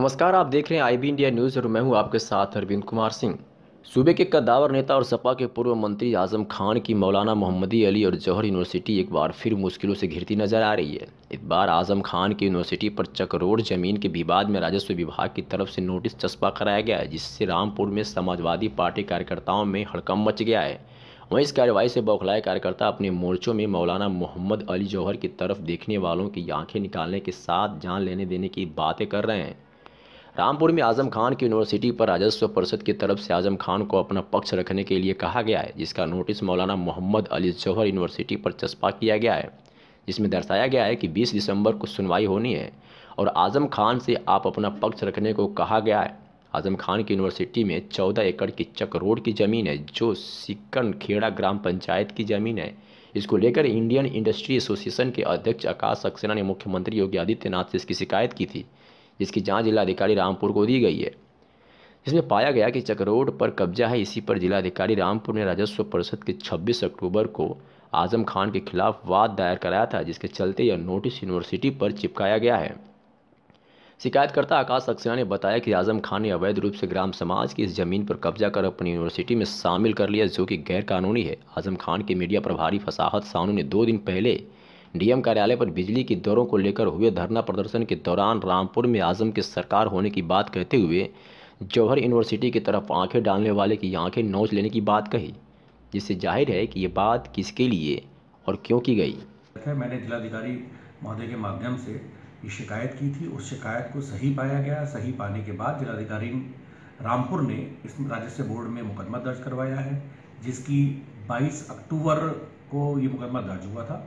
नमस्कार आप देख रहे हैं आईबी इंडिया न्यूज़ और मैं हूं आपके साथ अरविंद कुमार सिंह सूबे के कद्दावर नेता और सपा के पूर्व मंत्री आजम खान की मौलाना मोहम्मदी अली और जौहर यूनिवर्सिटी एक बार फिर मुश्किलों से घिरती नजर आ रही है इस बार आजम खान की यूनिवर्सिटी पर चकरोड़ जमीन के विवाद में राजस्व विभाग की तरफ से नोटिस चस्पा कराया गया है जिससे रामपुर में समाजवादी पार्टी कार्यकर्ताओं में हड़कम मच गया है वहीं इस कार्रवाई से बौखलाए कार्यकर्ता अपने मोर्चों में मौलाना मोहम्मद अली जौहर की तरफ देखने वालों की आंखें निकालने के साथ जान लेने देने की बातें कर रहे हैं रामपुर में आजम खान की यूनिवर्सिटी पर राजस्व परिषद की तरफ से आजम खान को अपना पक्ष रखने के लिए कहा गया है जिसका नोटिस मौलाना मोहम्मद अली जौहर यूनिवर्सिटी पर चस्पा किया गया है जिसमें दर्शाया गया है कि 20 दिसंबर को सुनवाई होनी है और आजम खान से आप अपना पक्ष रखने को कहा गया है आजम खान की यूनिवर्सिटी में चौदह एकड़ की चक रोड की ज़मीन है जो सिक्कन खेड़ा ग्राम पंचायत की ज़मीन है इसको लेकर इंडियन इंडस्ट्री एसोसिएशन के अध्यक्ष आकाश सक्सेना ने मुख्यमंत्री योगी आदित्यनाथ से इसकी शिकायत की थी जिसकी जांच जिलाधिकारी रामपुर को दी गई है जिसमें पाया गया कि चकरोड पर कब्जा है इसी पर जिलाधिकारी रामपुर ने राजस्व परिषद के 26 अक्टूबर को आजम खान के खिलाफ वाद दायर कराया था जिसके चलते यह नोटिस यूनिवर्सिटी पर चिपकाया गया है शिकायतकर्ता आकाश सक्सेना ने बताया कि आजम खान ने अवैध रूप से ग्राम समाज की इस जमीन पर कब्जा कर अपनी यूनिवर्सिटी में शामिल कर लिया जो कि गैरकानूनी है आजम खान के मीडिया प्रभारी फसाहत सानू ने दो दिन पहले डीएम कार्यालय पर बिजली की दरों को लेकर हुए धरना प्रदर्शन के दौरान रामपुर में आजम के सरकार होने की बात कहते हुए जौहर यूनिवर्सिटी की तरफ आंखें डालने वाले की आंखें नोच लेने की बात कही जिससे जाहिर है कि ये बात किसके लिए और क्यों की गई मैंने जिलाधिकारी महोदय के माध्यम से ये शिकायत की थी उस शिकायत को सही पाया गया सही पाने के बाद जिलाधिकारी रामपुर ने इस राजस्व बोर्ड में मुकदमा दर्ज करवाया है जिसकी 22 अक्टूबर को ये मुकदमा दर्ज हुआ था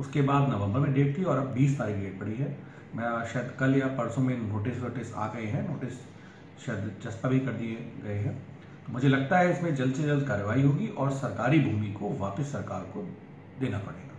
उसके बाद नवंबर में डेट थी और अब 20 तारीख डेट पड़ी है मैं शायद कल या परसों में नोटिस वोटिस आ गए हैं नोटिस शायद चस्पा भी कर दिए गए हैं तो मुझे लगता है इसमें जल्द से जल्द कार्रवाई होगी और सरकारी भूमि को वापस सरकार को देना पड़ेगा